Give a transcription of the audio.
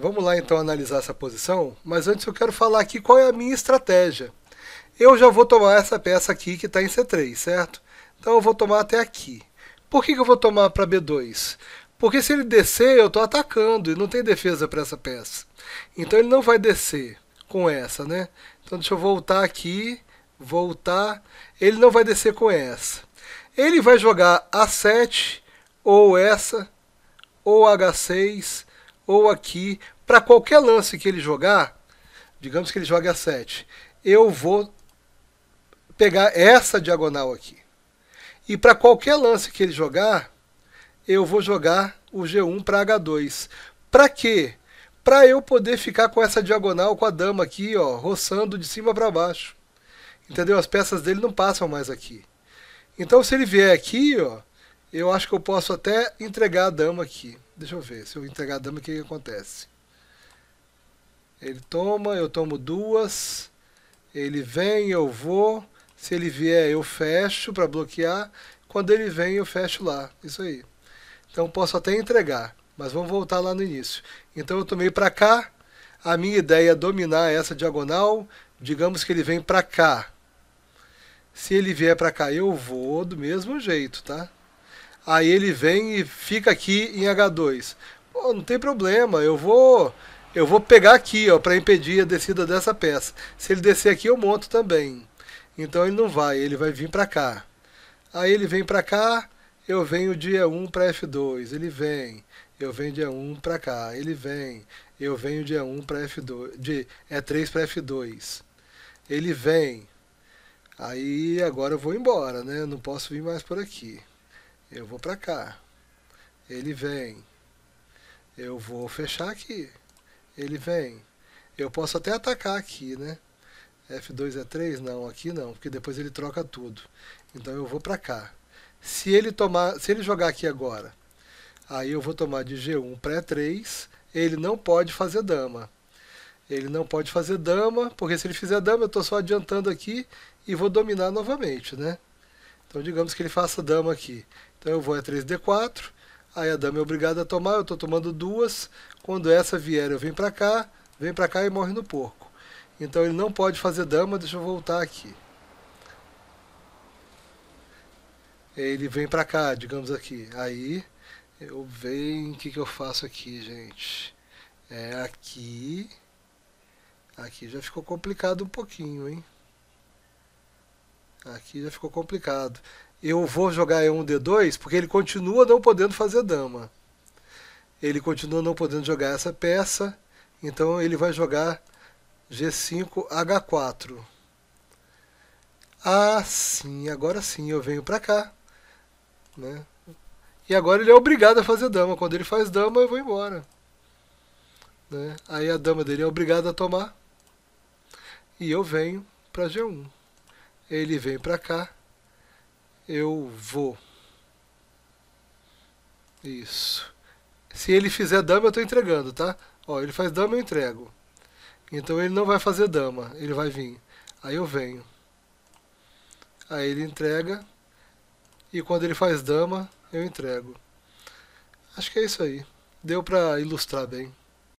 Vamos lá então analisar essa posição, mas antes eu quero falar aqui qual é a minha estratégia. Eu já vou tomar essa peça aqui que está em C3, certo? Então eu vou tomar até aqui. Por que, que eu vou tomar para B2? Porque se ele descer, eu estou atacando e não tem defesa para essa peça. Então ele não vai descer com essa, né? Então deixa eu voltar aqui, voltar. Ele não vai descer com essa. Ele vai jogar A7, ou essa, ou H6, ou aqui, para qualquer lance que ele jogar, digamos que ele jogue a 7, eu vou pegar essa diagonal aqui. E para qualquer lance que ele jogar, eu vou jogar o G1 para H2. Para quê? Para eu poder ficar com essa diagonal com a dama aqui, ó, roçando de cima para baixo. Entendeu? As peças dele não passam mais aqui. Então se ele vier aqui, ó, eu acho que eu posso até entregar a dama aqui. Deixa eu ver. Se eu entregar a dama, o que, que acontece? Ele toma, eu tomo duas. Ele vem, eu vou. Se ele vier, eu fecho para bloquear. Quando ele vem, eu fecho lá. Isso aí. Então posso até entregar, mas vamos voltar lá no início. Então eu tomei para cá. A minha ideia é dominar essa diagonal. Digamos que ele vem para cá. Se ele vier para cá, eu vou do mesmo jeito, tá? Aí ele vem e fica aqui em H2. Pô, não tem problema, eu vou eu vou pegar aqui, ó, para impedir a descida dessa peça. Se ele descer aqui, eu monto também. Então ele não vai, ele vai vir para cá. Aí ele vem para cá, eu venho dia 1 para F2, ele vem. Eu venho dia 1 para cá, ele vem. Eu venho dia 1 para F2, de E3 para F2. Ele vem. Aí agora eu vou embora, né? Não posso vir mais por aqui eu vou para cá. Ele vem. Eu vou fechar aqui. Ele vem. Eu posso até atacar aqui, né? F2 é 3? Não, aqui não, porque depois ele troca tudo. Então eu vou para cá. Se ele tomar, se ele jogar aqui agora, aí eu vou tomar de G1 pré 3, ele não pode fazer dama. Ele não pode fazer dama, porque se ele fizer dama, eu estou só adiantando aqui e vou dominar novamente, né? Então digamos que ele faça dama aqui. Então eu vou a 3d4, aí a dama é obrigada a tomar, eu estou tomando duas. Quando essa vier eu venho para cá, vem para cá e morre no porco. Então ele não pode fazer dama, deixa eu voltar aqui. Ele vem para cá, digamos aqui. Aí eu venho, o que, que eu faço aqui, gente? É aqui. Aqui já ficou complicado um pouquinho, hein? Aqui já ficou complicado. Eu vou jogar E1 D2 porque ele continua não podendo fazer dama. Ele continua não podendo jogar essa peça, então ele vai jogar G5 H4. Ah, sim, agora sim eu venho para cá, né? E agora ele é obrigado a fazer dama. Quando ele faz dama, eu vou embora. Né? Aí a dama dele é obrigada a tomar. E eu venho para G1 ele vem para cá, eu vou. Isso. Se ele fizer dama, eu estou entregando, tá? Ó, ele faz dama, eu entrego. Então ele não vai fazer dama, ele vai vir. Aí eu venho. Aí ele entrega. E quando ele faz dama, eu entrego. Acho que é isso aí. Deu para ilustrar bem.